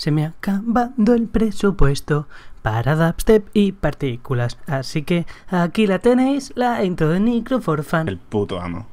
Se me ha acabado el presupuesto para dubstep y partículas. Así que aquí la tenéis, la intro de Nicro for El puto amo.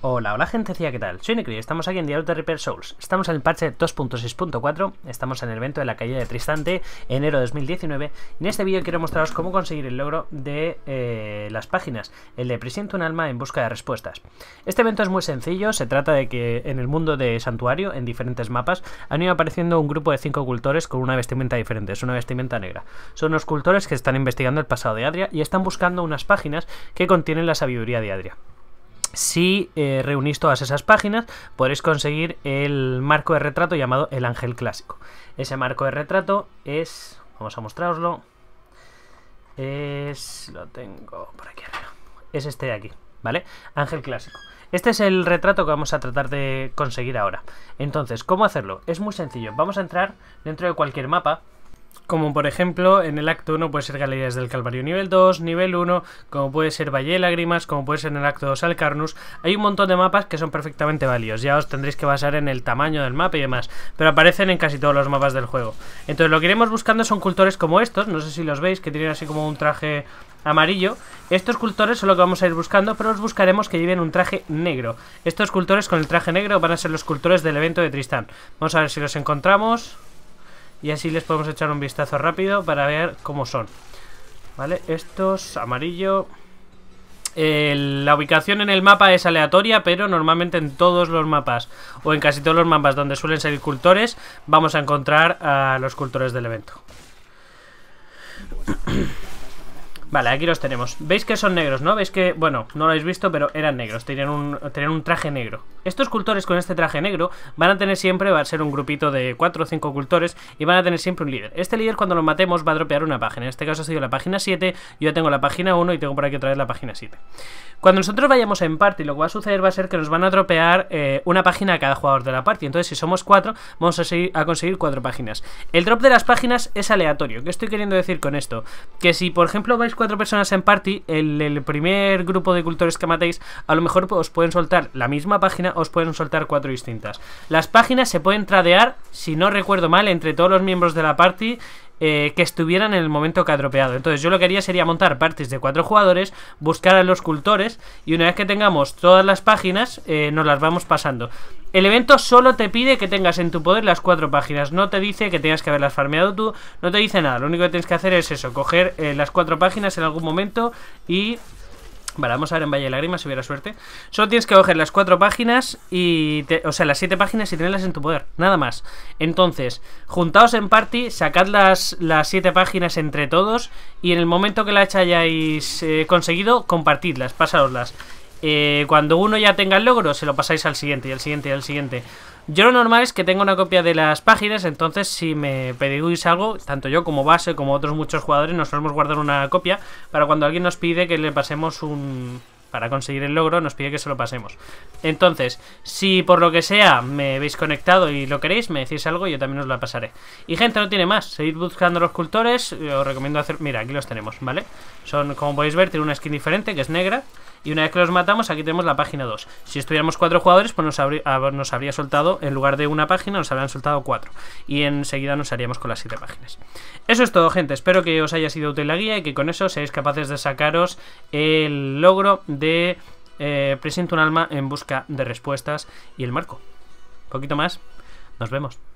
Hola, hola gente, ¿qué tal? Soy Necri, estamos aquí en Diario de Repair Souls. Estamos en el parche 2.6.4, estamos en el evento de la calle de Tristante, enero de 2019. En este vídeo quiero mostraros cómo conseguir el logro de eh, las páginas, el de Presiento un alma en busca de respuestas. Este evento es muy sencillo, se trata de que en el mundo de Santuario, en diferentes mapas, han ido apareciendo un grupo de 5 cultores con una vestimenta diferente, es una vestimenta negra. Son los cultores que están investigando el pasado de Adria y están buscando unas páginas que contienen la sabiduría de Adria. Si eh, reunís todas esas páginas, podréis conseguir el marco de retrato llamado el ángel clásico. Ese marco de retrato es, vamos a mostraroslo, es, lo tengo por aquí arriba, es este de aquí, ¿vale? Ángel clásico. Este es el retrato que vamos a tratar de conseguir ahora. Entonces, ¿cómo hacerlo? Es muy sencillo, vamos a entrar dentro de cualquier mapa, como por ejemplo en el acto 1 puede ser Galerías del Calvario nivel 2, nivel 1, como puede ser Valle de Lágrimas, como puede ser en el acto 2 Alcarnus, hay un montón de mapas que son perfectamente válidos, ya os tendréis que basar en el tamaño del mapa y demás, pero aparecen en casi todos los mapas del juego. Entonces lo que iremos buscando son cultores como estos, no sé si los veis, que tienen así como un traje amarillo. Estos cultores son lo que vamos a ir buscando, pero os buscaremos que lleven un traje negro. Estos cultores con el traje negro van a ser los cultores del evento de Tristán. Vamos a ver si los encontramos y así les podemos echar un vistazo rápido para ver cómo son. ¿Vale? Estos, amarillo... la ubicación en el mapa es aleatoria, pero normalmente en todos los mapas, o en casi todos los mapas donde suelen salir cultores, vamos a encontrar a los cultores del evento. Vale, aquí los tenemos. Veis que son negros, ¿no? Veis que, bueno, no lo habéis visto, pero eran negros. Tenían un, un traje negro. Estos cultores con este traje negro van a tener siempre, va a ser un grupito de 4 o 5 cultores y van a tener siempre un líder. Este líder cuando lo matemos va a dropear una página. En este caso ha sido la página 7, yo ya tengo la página 1 y tengo por aquí otra vez la página 7. Cuando nosotros vayamos en party, lo que va a suceder va a ser que nos van a dropear eh, una página a cada jugador de la party. Entonces, si somos 4, vamos a, seguir, a conseguir 4 páginas. El drop de las páginas es aleatorio. ¿Qué estoy queriendo decir con esto? Que si, por ejemplo, vais cuatro personas en party, el, primer grupo de cultores que matéis, a lo mejor os pueden soltar la misma página, o os pueden soltar cuatro distintas. Las páginas se pueden tradear, si no recuerdo mal, entre todos los miembros de la party eh, que estuvieran en el momento que dropeado Entonces yo lo que haría sería montar partes de cuatro jugadores, buscar a los cultores y una vez que tengamos todas las páginas eh, nos las vamos pasando. El evento solo te pide que tengas en tu poder las cuatro páginas, no te dice que tengas que haberlas farmeado tú, no te dice nada, lo único que tienes que hacer es eso, coger eh, las cuatro páginas en algún momento y Vale, vamos a ver en Valle de Lágrimas si hubiera suerte. Solo tienes que coger las cuatro páginas y. o sea, las siete páginas y tenerlas en tu poder. Nada más. Entonces, juntaos en party, sacad las, las siete páginas entre todos. Y en el momento que las hayáis eh, conseguido, compartidlas, pasaroslas eh, cuando uno ya tenga el logro, se lo pasáis al siguiente, y al siguiente, y al siguiente. Yo lo normal es que tenga una copia de las páginas, entonces si me pedís algo, tanto yo como Base, como otros muchos jugadores, nos podemos guardar una copia para cuando alguien nos pide que le pasemos un... Para conseguir el logro nos pide que se lo pasemos. Entonces, si por lo que sea me veis conectado y lo queréis, me decís algo y yo también os la pasaré. Y gente, no tiene más. Seguid buscando los cultores. Eh, os recomiendo hacer... Mira, aquí los tenemos, ¿vale? Son, como podéis ver, tiene una skin diferente que es negra. Y una vez que los matamos, aquí tenemos la página 2. Si estuviéramos cuatro jugadores, pues ah, nos, habría, soltado, en lugar de una página, nos habrían soltado cuatro. Y enseguida nos haríamos con las siete páginas. Eso es todo, gente. Espero que os haya sido útil la guía y que con eso seáis capaces de sacaros el logro de eh, Presento un alma en busca de respuestas y el marco. Un poquito más. Nos vemos.